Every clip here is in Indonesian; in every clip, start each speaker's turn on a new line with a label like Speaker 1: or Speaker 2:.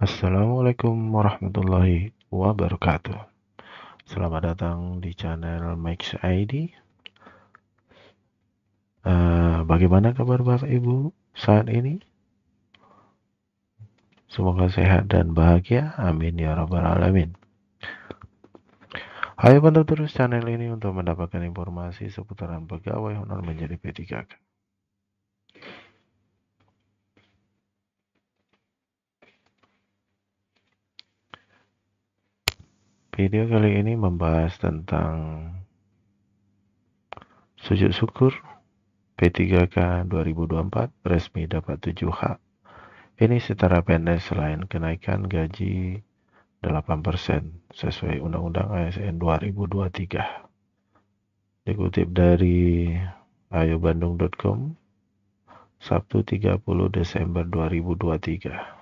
Speaker 1: Assalamualaikum warahmatullahi wabarakatuh. Selamat datang di channel Max ID. Uh, eh, bagaimana kabar Bapak Ibu saat ini? Semoga sehat dan bahagia. Amin ya rabbal alamin. Ayo pantau terus channel ini untuk mendapatkan informasi seputaran pegawai honor menjadi P3K. Video kali ini membahas tentang sujud syukur P3K 2024 resmi dapat 7H. Ini setara pendek selain kenaikan gaji 8% sesuai Undang-Undang ASN 2023. Dikutip dari ayobandung.com Sabtu 30 Desember 2023.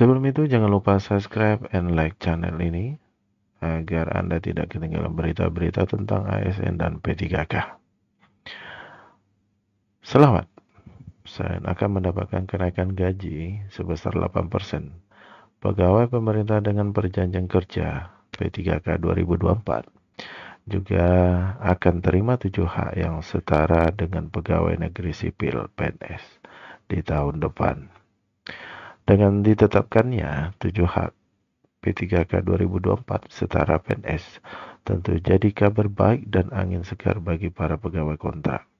Speaker 1: Sebelum itu jangan lupa subscribe and like channel ini agar Anda tidak ketinggalan berita-berita tentang ASN dan P3K. Selamat. saya akan mendapatkan kenaikan gaji sebesar 8%. Pegawai pemerintah dengan perjanjian kerja P3K 2024 juga akan terima 7 hak yang setara dengan pegawai negeri sipil PNS di tahun depan. Dengan ditetapkannya 7 hak P3K 2024 setara PNS tentu jadi kabar baik dan angin segar bagi para pegawai kontrak.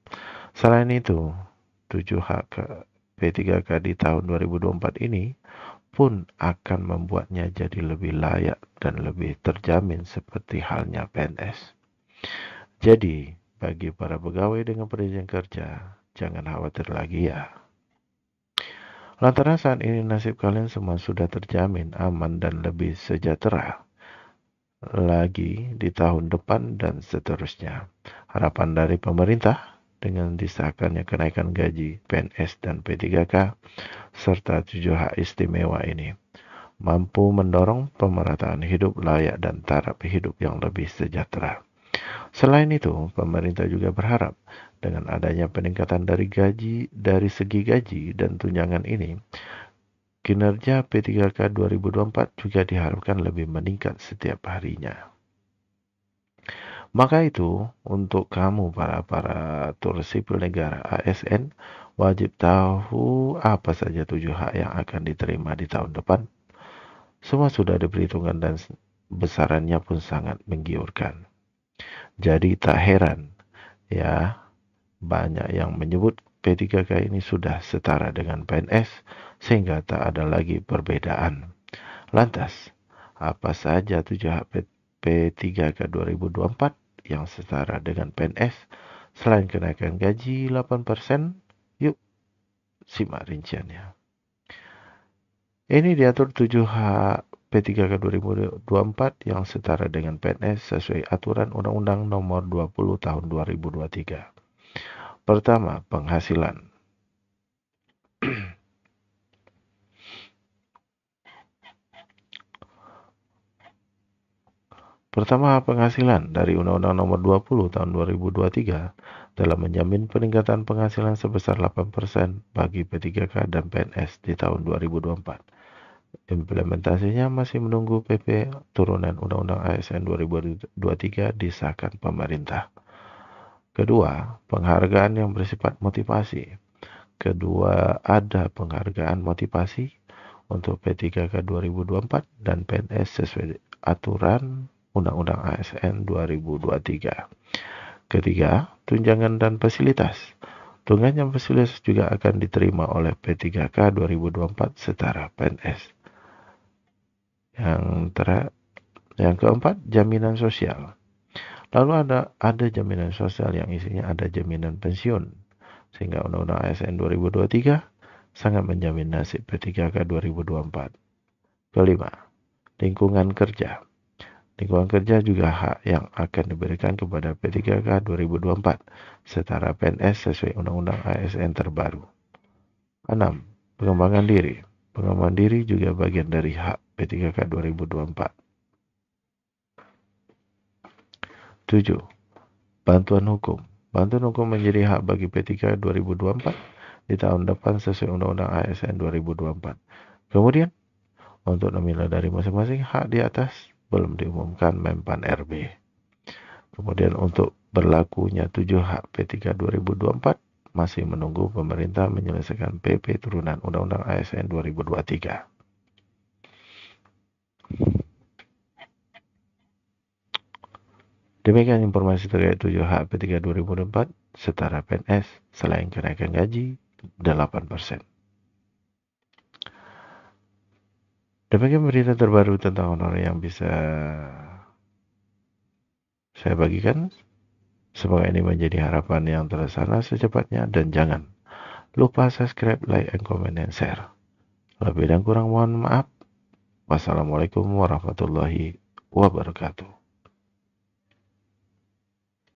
Speaker 1: Selain itu, 7 hak P3K di tahun 2024 ini pun akan membuatnya jadi lebih layak dan lebih terjamin seperti halnya PNS. Jadi, bagi para pegawai dengan perizinan kerja, jangan khawatir lagi ya. Lantaran saat ini nasib kalian semua sudah terjamin aman dan lebih sejahtera lagi di tahun depan dan seterusnya. Harapan dari pemerintah dengan disahkannya kenaikan gaji PNS dan P3K serta tujuh hak istimewa ini mampu mendorong pemerataan hidup layak dan taraf hidup yang lebih sejahtera. Selain itu, pemerintah juga berharap dengan adanya peningkatan dari gaji dari segi gaji dan tunjangan ini, kinerja P3K 2024 juga diharapkan lebih meningkat setiap harinya. Maka itu, untuk kamu para tur sipil negara ASN, wajib tahu apa saja tujuh hak yang akan diterima di tahun depan. Semua sudah diperhitungkan dan besarannya pun sangat menggiurkan. Jadi tak heran ya banyak yang menyebut P3K ini sudah setara dengan PNS sehingga tak ada lagi perbedaan. Lantas, apa saja tujuh P3K 2024 yang setara dengan PNS selain kenaikan gaji 8%? Yuk, simak rinciannya. Ini diatur 7H P3K 2024 yang setara dengan PNS sesuai aturan Undang-Undang Nomor 20 Tahun 2023. Pertama, penghasilan. Pertama, penghasilan dari Undang-Undang Nomor 20 Tahun 2023 dalam menjamin peningkatan penghasilan sebesar 8% bagi P3K dan PNS di tahun 2024. Implementasinya masih menunggu PP turunan Undang-Undang ASN 2023 disahkan pemerintah. Kedua, penghargaan yang bersifat motivasi. Kedua, ada penghargaan motivasi untuk P3K 2024 dan PNS sesuai aturan Undang-Undang ASN 2023. Ketiga, tunjangan dan fasilitas. Tunjangan fasilitas juga akan diterima oleh P3K 2024 setara PNS. Yang ter yang keempat, jaminan sosial. Lalu ada ada jaminan sosial yang isinya ada jaminan pensiun. Sehingga Undang-Undang ASN 2023 sangat menjamin nasib P3K 2024. Kelima, lingkungan kerja. Lingkungan kerja juga hak yang akan diberikan kepada P3K 2024 setara PNS sesuai Undang-Undang ASN terbaru. Enam, Pengembangan diri. Pengembangan diri juga bagian dari hak P3K 2024. 7. Bantuan hukum. Bantuan hukum menjadi hak bagi P3 2024 di tahun depan sesuai Undang-Undang ASN 2024. Kemudian, untuk nominal dari masing-masing hak di atas belum diumumkan Mempan RB. Kemudian untuk berlakunya 7 hak P3 2024 masih menunggu pemerintah menyelesaikan PP turunan Undang-Undang ASN 2023. Demikian informasi terkait 7 HP3 2004 setara PNS selain kenaikan gaji 8%. Demikian berita terbaru tentang honor yang bisa saya bagikan. Semoga ini menjadi harapan yang terlaksana secepatnya dan jangan lupa subscribe, like, and comment, and share. Lebih dan kurang mohon maaf. Wassalamualaikum warahmatullahi wabarakatuh.